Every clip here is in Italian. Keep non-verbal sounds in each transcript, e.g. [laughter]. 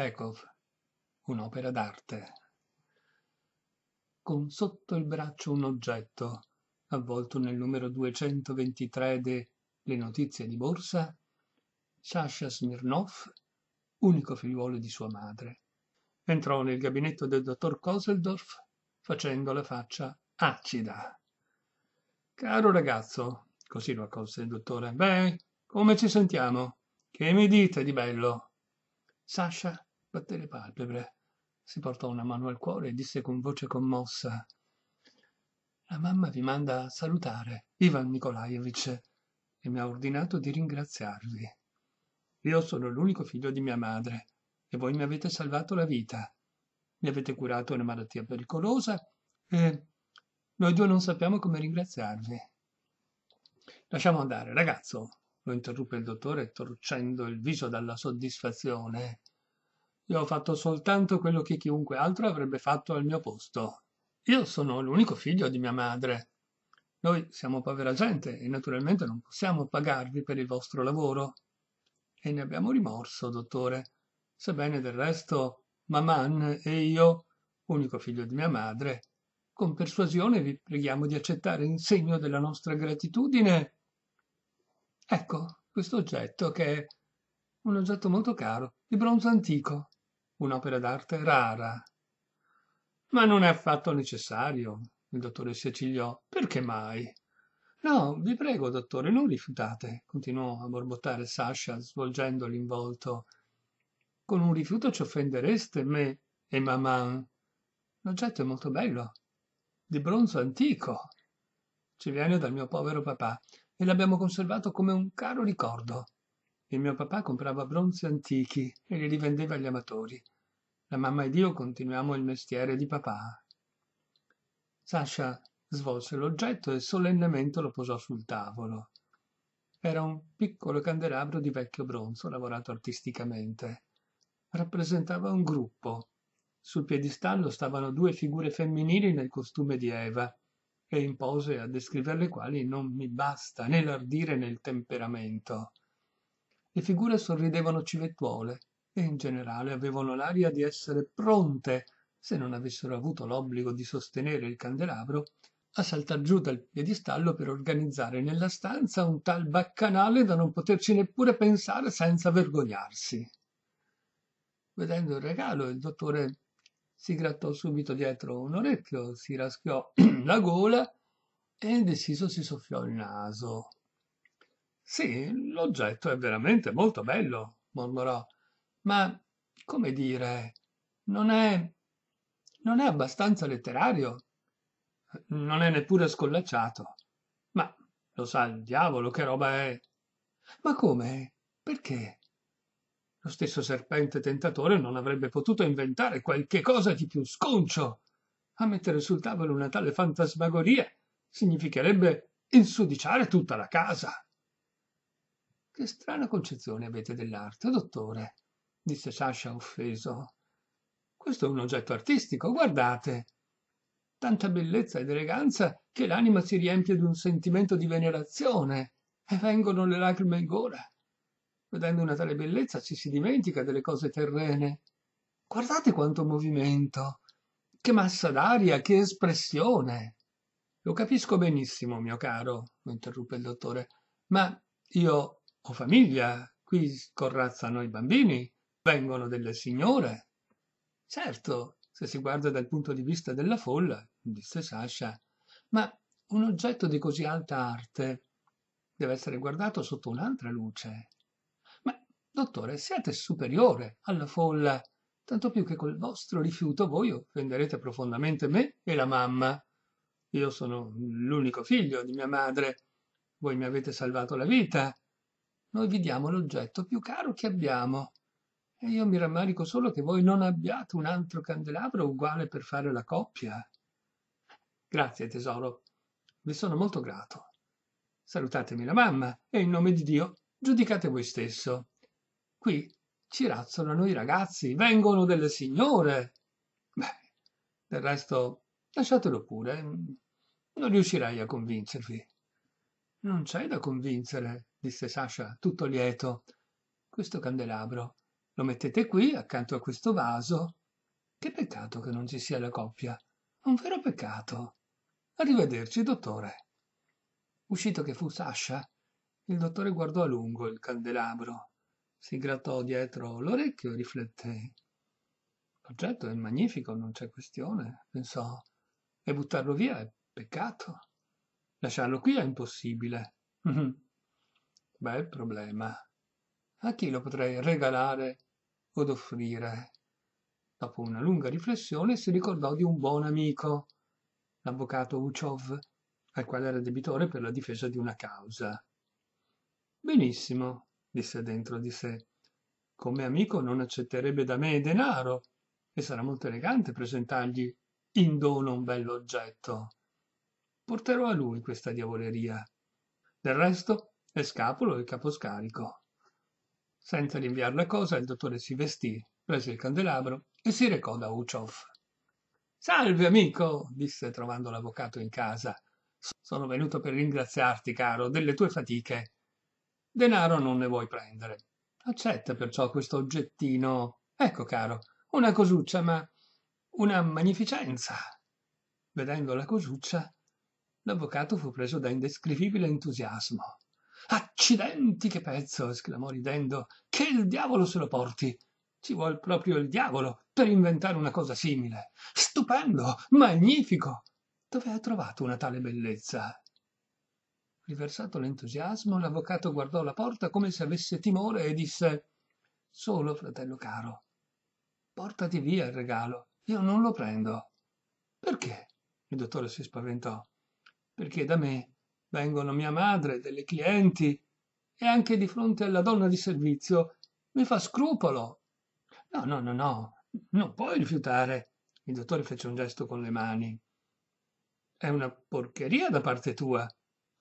Chekhov, un'opera d'arte. Con sotto il braccio un oggetto, avvolto nel numero 223 de Le notizie di borsa, Sasha Smirnov, unico figliuolo di sua madre, entrò nel gabinetto del dottor Koseldorf facendo la faccia acida. Caro ragazzo, così lo accolse il dottore, beh, come ci sentiamo? Che mi dite di bello? Sasha batté le palpebre, si portò una mano al cuore e disse con voce commossa La mamma vi manda a salutare, Ivan Nikolaevich, e mi ha ordinato di ringraziarvi. Io sono l'unico figlio di mia madre e voi mi avete salvato la vita. Mi avete curato una malattia pericolosa e noi due non sappiamo come ringraziarvi. Lasciamo andare, ragazzo, lo interruppe il dottore torcendo il viso dalla soddisfazione. Io ho fatto soltanto quello che chiunque altro avrebbe fatto al mio posto. Io sono l'unico figlio di mia madre. Noi siamo povera gente e naturalmente non possiamo pagarvi per il vostro lavoro. E ne abbiamo rimorso, dottore. Sebbene del resto Maman e io, unico figlio di mia madre, con persuasione vi preghiamo di accettare in segno della nostra gratitudine. Ecco, questo oggetto che è un oggetto molto caro, di bronzo antico un'opera d'arte rara. Ma non è affatto necessario, il dottore si accigliò. Perché mai? No, vi prego, dottore, non rifiutate, continuò a borbottare Sasha, svolgendo l'involto. Con un rifiuto ci offendereste me e maman. L'oggetto è molto bello, di bronzo antico. Ci viene dal mio povero papà e l'abbiamo conservato come un caro ricordo e mio papà comprava bronzi antichi e li rivendeva agli amatori. La mamma ed io continuiamo il mestiere di papà. Sasha svolse l'oggetto e solennemente lo posò sul tavolo. Era un piccolo candelabro di vecchio bronzo lavorato artisticamente. Rappresentava un gruppo. Sul piedistallo stavano due figure femminili nel costume di Eva e in pose a descriverle quali non mi basta né l'ardire né il temperamento le figure sorridevano civettuole e in generale avevano l'aria di essere pronte se non avessero avuto l'obbligo di sostenere il candelabro a saltar giù dal piedistallo per organizzare nella stanza un tal baccanale da non poterci neppure pensare senza vergognarsi vedendo il regalo il dottore si grattò subito dietro un orecchio si raschiò [clears throat] la gola e indeciso si soffiò il naso sì, l'oggetto è veramente molto bello, mormorò, ma, come dire, non è... non è abbastanza letterario. Non è neppure scollacciato. Ma lo sa il diavolo che roba è. Ma come? Perché? Lo stesso serpente tentatore non avrebbe potuto inventare qualche cosa di più sconcio. A mettere sul tavolo una tale fantasmagoria significherebbe insudiciare tutta la casa. Che strana concezione avete dell'arte, dottore, disse Sasha offeso. Questo è un oggetto artistico, guardate. Tanta bellezza ed eleganza che l'anima si riempie di un sentimento di venerazione e vengono le lacrime in gola. Vedendo una tale bellezza ci si dimentica delle cose terrene. Guardate quanto movimento, che massa d'aria, che espressione. Lo capisco benissimo, mio caro, lo interruppe il dottore, ma io o famiglia, qui scorrazzano i bambini, vengono delle signore. Certo, se si guarda dal punto di vista della folla, disse Sasha, ma un oggetto di così alta arte deve essere guardato sotto un'altra luce. Ma, dottore, siete superiore alla folla, tanto più che col vostro rifiuto voi offenderete profondamente me e la mamma. Io sono l'unico figlio di mia madre. Voi mi avete salvato la vita noi vi diamo l'oggetto più caro che abbiamo. E io mi rammarico solo che voi non abbiate un altro candelabro uguale per fare la coppia. Grazie, tesoro. Vi sono molto grato. Salutatemi la mamma e in nome di Dio giudicate voi stesso. Qui ci razzolano i ragazzi, vengono delle signore. Beh, del resto lasciatelo pure, non riuscirai a convincervi non c'è da convincere disse sasha tutto lieto questo candelabro lo mettete qui accanto a questo vaso che peccato che non ci sia la coppia un vero peccato arrivederci dottore uscito che fu sasha il dottore guardò a lungo il candelabro si grattò dietro l'orecchio e rifletté l'oggetto è magnifico non c'è questione pensò e buttarlo via è peccato Lasciarlo qui è impossibile. Mhm. Bel problema. A chi lo potrei regalare od offrire? Dopo una lunga riflessione si ricordò di un buon amico, l'avvocato Uchov, al quale era debitore per la difesa di una causa. Benissimo, disse dentro di sé. Come amico non accetterebbe da me denaro e sarà molto elegante presentargli in dono un bell'oggetto porterò a lui questa diavoleria. Del resto è scapolo e caposcarico. Senza rinviare la cosa, il dottore si vestì, prese il candelabro e si recò da Uchov. Salve, amico, disse trovando l'avvocato in casa. Sono venuto per ringraziarti, caro, delle tue fatiche. Denaro non ne vuoi prendere. Accetta perciò questo oggettino. Ecco, caro, una cosuccia, ma una magnificenza. Vedendo la cosuccia, l'avvocato fu preso da indescrivibile entusiasmo. Accidenti che pezzo! esclamò ridendo. Che il diavolo se lo porti! Ci vuol proprio il diavolo per inventare una cosa simile. Stupendo! Magnifico! Dove ha trovato una tale bellezza? Riversato l'entusiasmo, l'avvocato guardò la porta come se avesse timore e disse Solo, fratello caro, portati via il regalo. Io non lo prendo. Perché? Il dottore si spaventò perché da me vengono mia madre, delle clienti e anche di fronte alla donna di servizio mi fa scrupolo. No, no, no, no, non puoi rifiutare. Il dottore fece un gesto con le mani. È una porcheria da parte tua.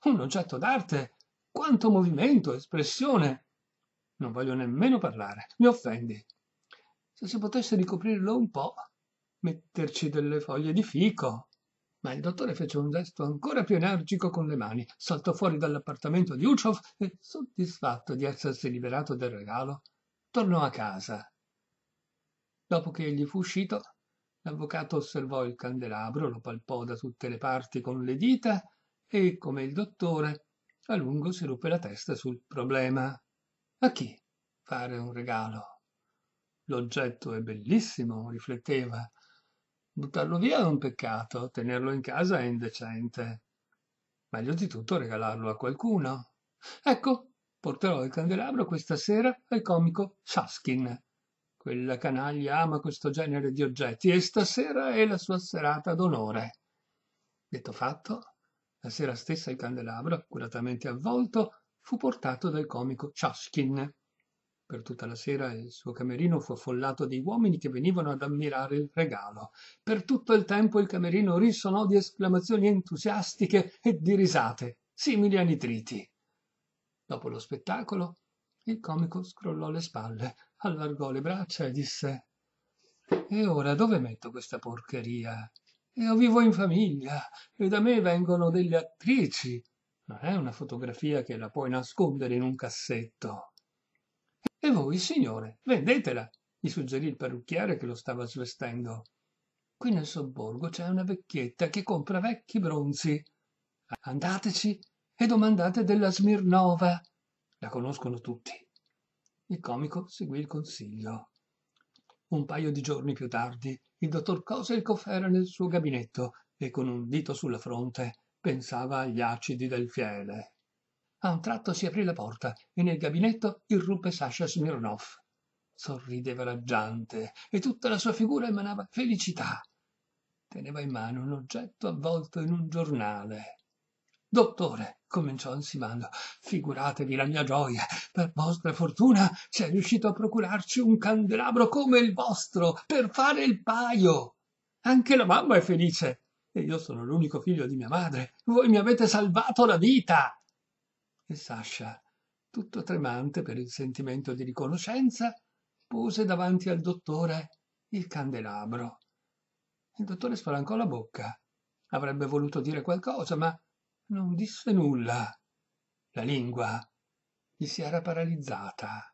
Un oggetto d'arte. Quanto movimento, espressione. Non voglio nemmeno parlare. Mi offendi. Se si potesse ricoprirlo un po', metterci delle foglie di fico, ma il dottore fece un gesto ancora più energico con le mani, saltò fuori dall'appartamento di Uchov e, soddisfatto di essersi liberato del regalo, tornò a casa. Dopo che egli fu uscito, l'avvocato osservò il candelabro, lo palpò da tutte le parti con le dita e, come il dottore, a lungo si ruppe la testa sul problema. A chi fare un regalo? L'oggetto è bellissimo, rifletteva, Buttarlo via è un peccato, tenerlo in casa è indecente. Meglio di tutto regalarlo a qualcuno. Ecco, porterò il candelabro questa sera al comico Saskin. Quella canaglia ama questo genere di oggetti e stasera è la sua serata d'onore. Detto fatto, la sera stessa il candelabro, accuratamente avvolto, fu portato dal comico Saskin per tutta la sera il suo camerino fu affollato di uomini che venivano ad ammirare il regalo. Per tutto il tempo il camerino risonò di esclamazioni entusiastiche e di risate, simili a nitriti. Dopo lo spettacolo, il comico scrollò le spalle, allargò le braccia e disse E ora dove metto questa porcheria? Io vivo in famiglia e da me vengono delle attrici. Non è una fotografia che la puoi nascondere in un cassetto. E voi, signore, vendetela, gli suggerì il parrucchiere che lo stava svestendo. Qui nel sobborgo c'è una vecchietta che compra vecchi bronzi. Andateci e domandate della Smirnova. La conoscono tutti. Il comico seguì il consiglio. Un paio di giorni più tardi, il dottor Koselkoff era nel suo gabinetto e con un dito sulla fronte pensava agli acidi del fiele. A un tratto si aprì la porta e nel gabinetto irruppe Sasha Smirnov. Sorrideva raggiante e tutta la sua figura emanava felicità. Teneva in mano un oggetto avvolto in un giornale. Dottore, cominciò ansimando, figuratevi la mia gioia. Per vostra fortuna c'è riuscito a procurarci un candelabro come il vostro per fare il paio. Anche la mamma è felice. E io sono l'unico figlio di mia madre. Voi mi avete salvato la vita. E Sasha, tutto tremante per il sentimento di riconoscenza, pose davanti al dottore il candelabro. Il dottore spalancò la bocca. Avrebbe voluto dire qualcosa, ma non disse nulla. La lingua gli si era paralizzata.